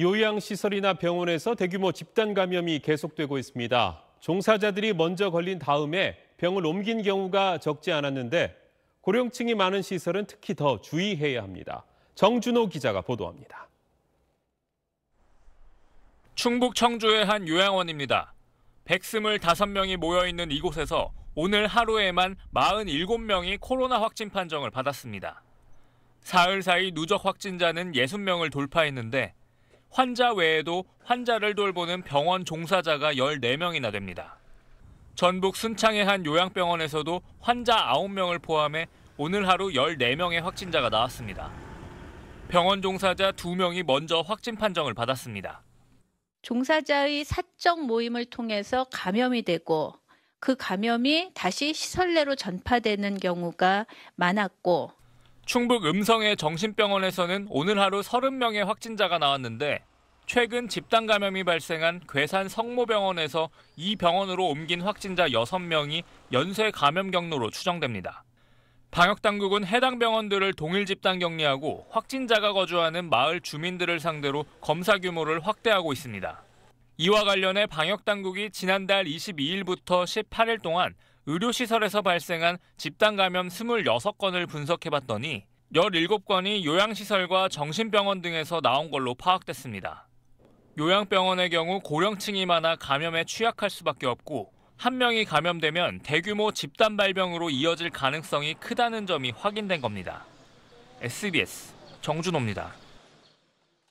요양시설이나 병원에서 대규모 집단 감염이 계속되고 있습니다. 종사자들이 먼저 걸린 다음에 병을 옮긴 경우가 적지 않았는데 고령층이 많은 시설은 특히 더 주의해야 합니다. 정준호 기자가 보도합니다. 충북 청주의 한 요양원입니다. 125명이 모여 있는 이곳에서 오늘 하루에만 47명이 코로나 확진 판정을 받았습니다. 사흘 사이 누적 확진자는 60명을 돌파했는데 환자 외에도 환자를 돌보는 병원 종사자가 14명이나 됩니다. 전북 순창의 한 요양병원에서도 환자 9명을 포함해 오늘 하루 14명의 확진자가 나왔습니다. 병원 종사자 2명이 먼저 확진 판정을 받았습니다. 종사자의 사적 모임을 통해서 감염이 되고 그 감염이 다시 시설내로 전파되는 경우가 많았고 충북 음성의 정신병원에서는 오늘 하루 30명의 확진자가 나왔는데 최근 집단 감염이 발생한 괴산 성모병원에서 이 병원으로 옮긴 확진자 6명이 연쇄 감염 경로로 추정됩니다. 방역당국은 해당 병원들을 동일 집단 격리하고 확진자가 거주하는 마을 주민들을 상대로 검사 규모를 확대하고 있습니다. 이와 관련해 방역당국이 지난달 22일부터 18일 동안 의료시설에서 발생한 집단 감염 26건을 분석해봤더니 17건이 요양시설과 정신병원 등에서 나온 걸로 파악됐습니다. 요양병원의 경우 고령층이 많아 감염에 취약할 수밖에 없고 한 명이 감염되면 대규모 집단 발병으로 이어질 가능성이 크다는 점이 확인된 겁니다. SBS 정준호입니다.